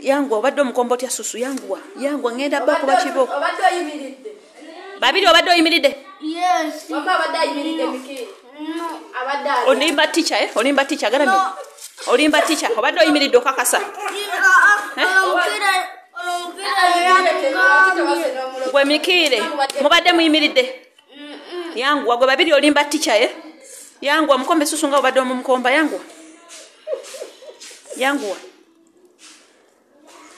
yanguwa obadde omukombotya susu yanguwa yanguwa ngenda bako bakibo babiri obadde oyimiridde olimba tica olimba tica garami olimba tica obadde oyimiridde okakasa eh? uh, gwe mikiire mubadde muyimiridde yanguwa gwe babiri olimba tica e eh? yanguwa mukomba esusu nga obadde omumukomba yanguwa yanguwa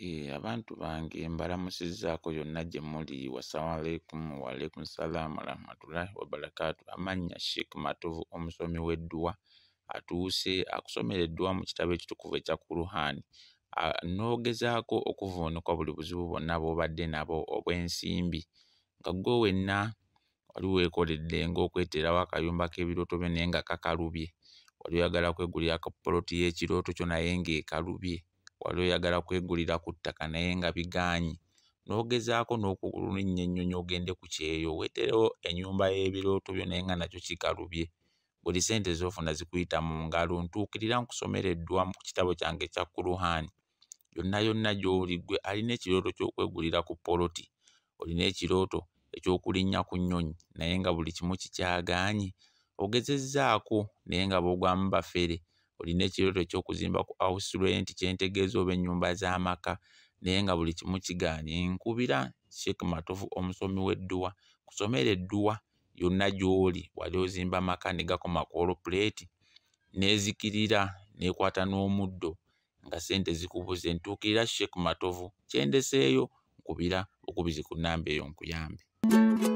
Eh, abantu bange mbalamusizaako yonna gye muli wasalamualeykum waaleykum salaam warahmatullahi wabarakaatu amanya sheekh matovu omusomi w'edduwa atuuse akusomera edduwa mu kitabo ekitukuvu ekya kuruhaani noogezaako okuvuunuka buli buzibu bwonna bwobadde nabo obw'ensimbi nga gwe wenna wali weekoledde ng'okweteerawo akayumba k'ebirotobe naye nga kakalubye wali oyagala kwegulira ka poloti y'ekirooto kyo naye ng'ekalubye wali oyagala kwegulira ku ttaka naye nga biganye n'ogezaako n'okulunnyennyonyo ogende ku kyeyo weeterewo ennyumba y'ebirooto byo naye nga nakyo kikalubye buli ssente z'ofuna zikuyita mu ngalo ntuukirira nkusomereddwa mu kitabo kyange kya kuruhaani yonna yonna gy'oli gwe alina ekirooto ky'okwegulira ku poloti olina ekirooto ekyokulinnya ku nnyonyi naye nga buli kimu kikyagaanye ogezezzaako naye nga bw'ogwamu bafere olina ekirooto ekyokuzimba ku house rent kyentegeeza oba ennyumba z'amaka naye nga buli kimu kigaanye nkubira shek matofu omusomi w'edduwa kusomera edduwa yonna gy'oli wali ozimba maka ne gakoma kolopuleeti n'ezikirira n'ekwata n'omuddo nga sente zikubuze ntuukirira shek matovu kyendeseeyo nkubira okubizi ku nnamba eyo nkuyambe mm -hmm.